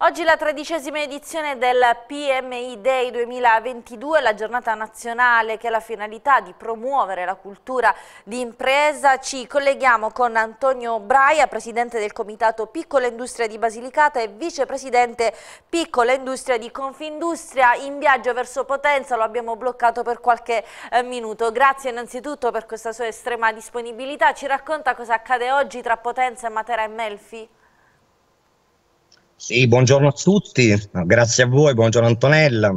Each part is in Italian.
Oggi la tredicesima edizione del PMI Day 2022, la giornata nazionale che ha la finalità di promuovere la cultura di impresa. Ci colleghiamo con Antonio Braia, presidente del Comitato Piccola Industria di Basilicata e vicepresidente Piccola Industria di Confindustria in viaggio verso Potenza. Lo abbiamo bloccato per qualche eh, minuto. Grazie innanzitutto per questa sua estrema disponibilità. Ci racconta cosa accade oggi tra Potenza, Matera e Melfi? Sì, buongiorno a tutti, grazie a voi, buongiorno Antonella.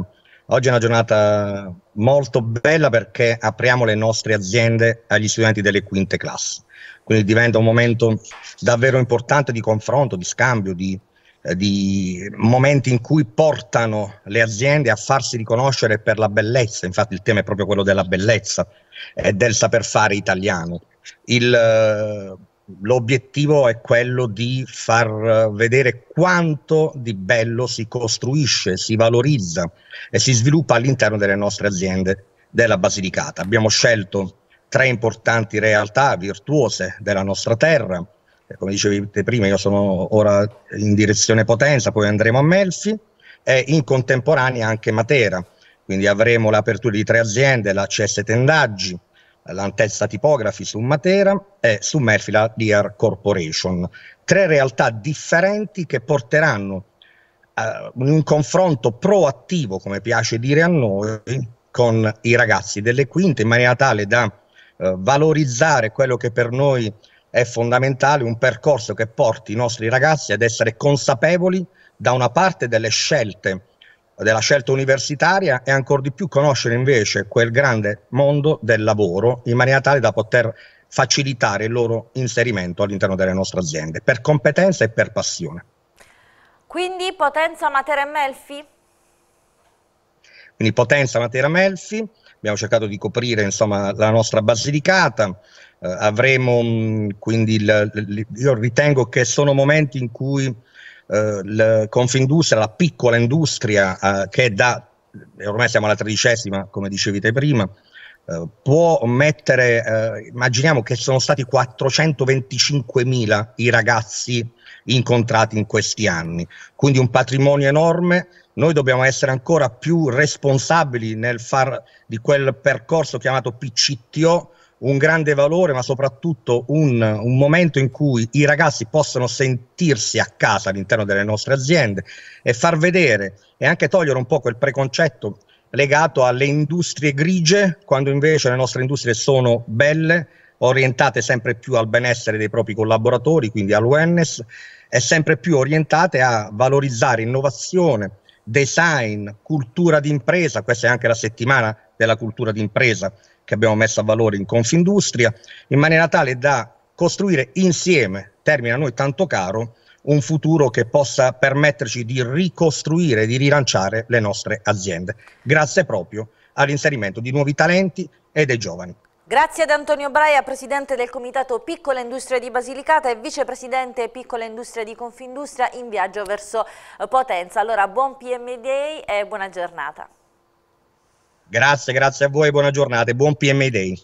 Oggi è una giornata molto bella perché apriamo le nostre aziende agli studenti delle quinte classi, quindi diventa un momento davvero importante di confronto, di scambio, di, eh, di momenti in cui portano le aziende a farsi riconoscere per la bellezza, infatti il tema è proprio quello della bellezza e del saper fare italiano. Il, eh, l'obiettivo è quello di far eh, vedere quanto di bello si costruisce, si valorizza e si sviluppa all'interno delle nostre aziende della Basilicata. Abbiamo scelto tre importanti realtà virtuose della nostra terra. Eh, come dicevi prima, io sono ora in direzione Potenza, poi andremo a Melfi e in contemporanea anche Matera. Quindi avremo l'apertura di tre aziende, la CS Tendaggi, l'Antessa Tipografi su Matera e su Murphy Dear Corporation. Tre realtà differenti che porteranno eh, un confronto proattivo, come piace dire a noi, con i ragazzi delle quinte in maniera tale da eh, valorizzare quello che per noi è fondamentale, un percorso che porti i nostri ragazzi ad essere consapevoli da una parte delle scelte della scelta universitaria e ancor di più conoscere invece quel grande mondo del lavoro in maniera tale da poter facilitare il loro inserimento all'interno delle nostre aziende per competenza e per passione. Quindi Potenza Matera e Melfi? Quindi Potenza Matera e Melfi, abbiamo cercato di coprire insomma, la nostra Basilicata, eh, avremo mh, mm, quindi il, il, io ritengo che sono momenti in cui eh, la Confindustria, la piccola industria eh, che da, ormai siamo alla tredicesima, come dicevi te prima, eh, può mettere, eh, immaginiamo che sono stati 425.000 i ragazzi incontrati in questi anni, quindi un patrimonio enorme noi dobbiamo essere ancora più responsabili nel far di quel percorso chiamato PCTO un grande valore, ma soprattutto un, un, momento in cui i ragazzi possono sentirsi a casa all'interno delle nostre aziende e far vedere e anche togliere un po' quel preconcetto legato alle industrie grigie, quando invece le nostre industrie sono belle, orientate sempre più al benessere dei propri collaboratori, quindi al e sempre più orientate a valorizzare innovazione, design, cultura d'impresa, questa è anche la settimana della cultura d'impresa che abbiamo messo a valore in Confindustria, in maniera tale da costruire insieme, termine a noi tanto caro, un futuro che possa permetterci di ricostruire, di rilanciare le nostre aziende, grazie proprio all'inserimento di nuovi talenti e dei giovani. Grazie ad Antonio Braia, presidente del Comitato Piccola Industria di Basilicata e vicepresidente Piccola Industria di Confindustria in viaggio verso eh, Potenza. Allora, buon PM Day e buona giornata. Grazie, grazie a voi, buona giornata e buon Day.